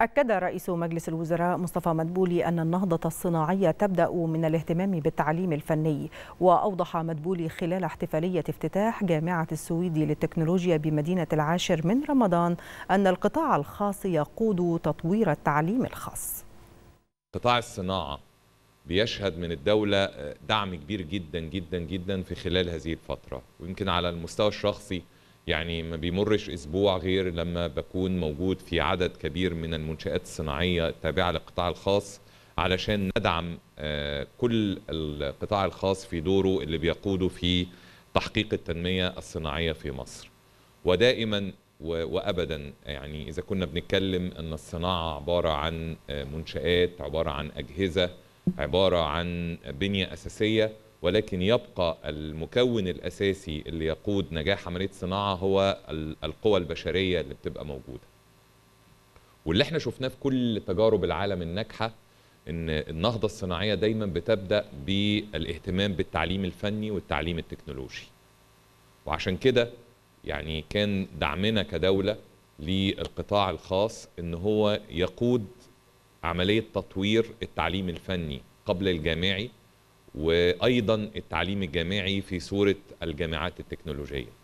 أكد رئيس مجلس الوزراء مصطفى مدبولي أن النهضة الصناعية تبدأ من الاهتمام بالتعليم الفني وأوضح مدبولي خلال احتفالية افتتاح جامعة السويدي للتكنولوجيا بمدينة العاشر من رمضان أن القطاع الخاص يقود تطوير التعليم الخاص قطاع الصناعة بيشهد من الدولة دعم كبير جدا جدا جدا في خلال هذه الفترة ويمكن على المستوى الشخصي يعني ما بيمرش اسبوع غير لما بكون موجود في عدد كبير من المنشات الصناعيه التابعه للقطاع الخاص علشان ندعم آه، كل القطاع الخاص في دوره اللي بيقوده في تحقيق التنميه الصناعيه في مصر ودائما وابدا يعني اذا كنا بنتكلم ان الصناعه عباره عن آه، منشات عباره عن اجهزه عباره عن بنيه اساسيه ولكن يبقى المكون الأساسي اللي يقود نجاح عملية الصناعة هو القوى البشرية اللي بتبقى موجودة واللي احنا شفناه في كل تجارب العالم الناجحة ان النهضة الصناعية دايما بتبدأ بالاهتمام بالتعليم الفني والتعليم التكنولوجي وعشان كده يعني كان دعمنا كدولة للقطاع الخاص ان هو يقود عملية تطوير التعليم الفني قبل الجامعي وايضا التعليم الجامعي في صوره الجامعات التكنولوجيه